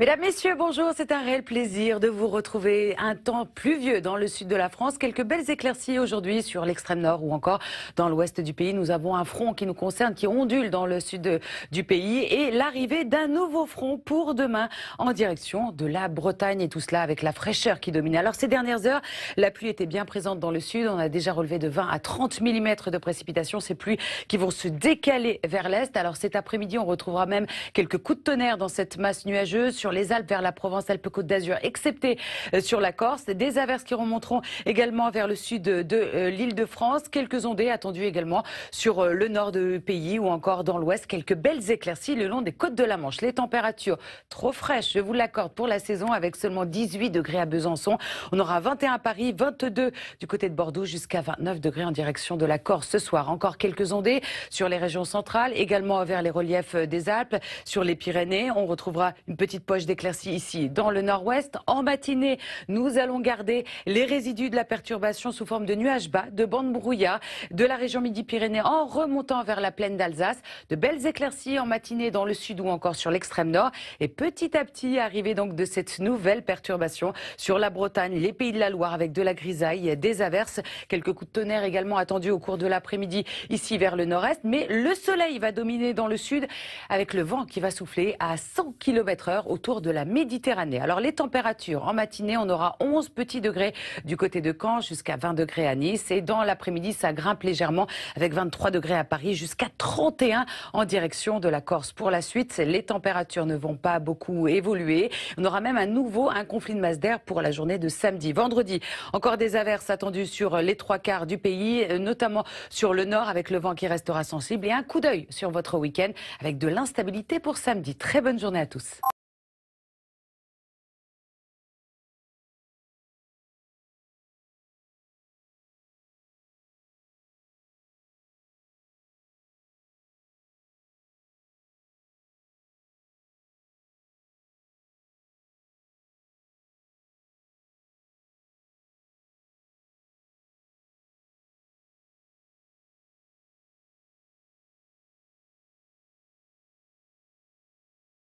Mesdames, Messieurs, bonjour. C'est un réel plaisir de vous retrouver. Un temps pluvieux dans le sud de la France. Quelques belles éclaircies aujourd'hui sur l'extrême nord ou encore dans l'ouest du pays. Nous avons un front qui nous concerne, qui ondule dans le sud du pays et l'arrivée d'un nouveau front pour demain en direction de la Bretagne et tout cela avec la fraîcheur qui domine. Alors ces dernières heures, la pluie était bien présente dans le sud. On a déjà relevé de 20 à 30 mm de précipitations. Ces pluies qui vont se décaler vers l'est. Alors cet après-midi, on retrouvera même quelques coups de tonnerre dans cette masse nuageuse sur les Alpes vers la Provence-Alpes-Côte d'Azur, excepté euh, sur la Corse. Des averses qui remonteront également vers le sud de euh, l'île de France. Quelques ondées attendues également sur euh, le nord du pays ou encore dans l'ouest. Quelques belles éclaircies le long des côtes de la Manche. Les températures trop fraîches, je vous l'accorde, pour la saison avec seulement 18 degrés à Besançon. On aura 21 à Paris, 22 du côté de Bordeaux jusqu'à 29 degrés en direction de la Corse ce soir. Encore quelques ondées sur les régions centrales, également vers les reliefs des Alpes, sur les Pyrénées. On retrouvera une petite d'éclaircies ici dans le nord-ouest. En matinée, nous allons garder les résidus de la perturbation sous forme de nuages bas, de bandes brouillards de la région Midi-Pyrénées en remontant vers la plaine d'Alsace. De belles éclaircies en matinée dans le sud ou encore sur l'extrême nord. Et petit à petit, arriver donc de cette nouvelle perturbation sur la Bretagne, les pays de la Loire avec de la grisaille, des averses, quelques coups de tonnerre également attendus au cours de l'après-midi ici vers le nord-est. Mais le soleil va dominer dans le sud avec le vent qui va souffler à 100 km heure au autour de la Méditerranée. Alors les températures en matinée, on aura 11 petits degrés du côté de Caen jusqu'à 20 degrés à Nice et dans l'après-midi, ça grimpe légèrement avec 23 degrés à Paris jusqu'à 31 en direction de la Corse. Pour la suite, les températures ne vont pas beaucoup évoluer. On aura même à nouveau un conflit de masse d'air pour la journée de samedi. Vendredi, encore des averses attendues sur les trois quarts du pays, notamment sur le nord avec le vent qui restera sensible et un coup d'œil sur votre week-end avec de l'instabilité pour samedi. Très bonne journée à tous.